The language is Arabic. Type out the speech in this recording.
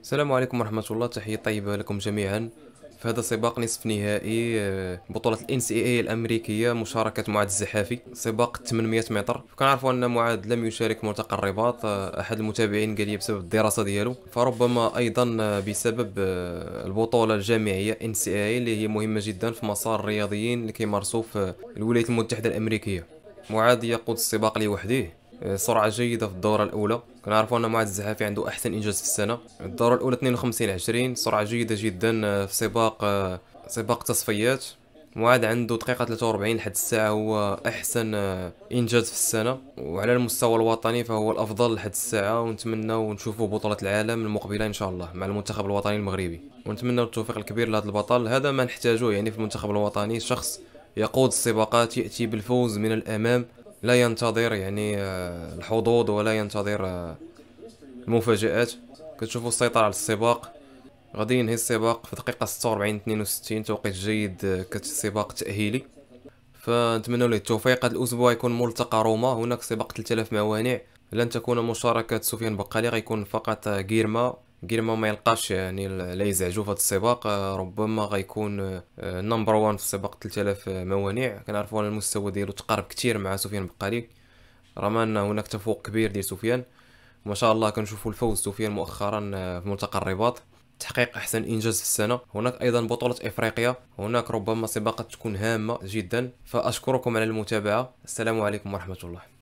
السلام عليكم ورحمة الله تحية طيبة لكم جميعا في هذا سباق نصف نهائي آه، بطولة الان سي اي الامريكية مشاركة معاد الزحافي سباق 800 متر كنعرفوا ان معاد لم يشارك ملتقى الرباط آه، احد المتابعين قال لي بسبب الدراسة ديالو فربما ايضا آه، بسبب البطولة الجامعية ان سي اي اللي هي مهمة جدا في مسار الرياضيين اللي كيمارسوا في الولايات المتحدة الامريكية معاد يقود السباق لوحده سرعه جيده في الدوره الاولى كنعرفوا ان معاذ الزحافي عنده احسن انجاز في السنه الدوره الاولى 52 20 سرعه جيده جدا آه، في سباق آه، سباق تصفيات معاد عنده دقيقة 43 لحد الساعة هو أحسن آه، إنجاز في السنة وعلى المستوى الوطني فهو الأفضل لحد الساعة ونتمناو نشوفوا بطولة العالم المقبلة إن شاء الله مع المنتخب الوطني المغربي ونتمناو التوفيق الكبير لهذا البطل هذا ما نحتاجه يعني في المنتخب الوطني شخص يقود السباقات يأتي بالفوز من الأمام لا ينتظر يعني آه، الحظوظ ولا ينتظر آه، المفاجآت كتشوفوا السيطرة على السباق غادي ينهي السباق في دقيقة 46 62 توقيت جيد آه، كسباق تأهيلي فنتمنى له التوفيق هذا الأسبوع يكون ملتقى روما هناك سباق 3000 موانع لن تكون مشاركة سفيان بقالي غيكون فقط غيرما كير ما ما يلقاش يعني لا يزعجو في هذا السباق آه، ربما غيكون نمبر آه، وان في سباق 3000 موانع كنعرفوا ان المستوى ديالو تقارب كثير مع سفيان بقالي رغم ان هناك تفوق كبير ديال سفيان ما شاء الله كنشوفوا الفوز سفيان مؤخرا آه، في ملتقى الرباط تحقيق احسن انجاز في السنه هناك ايضا بطوله افريقيا هناك ربما سباقات تكون هامه جدا فاشكركم على المتابعه السلام عليكم ورحمه الله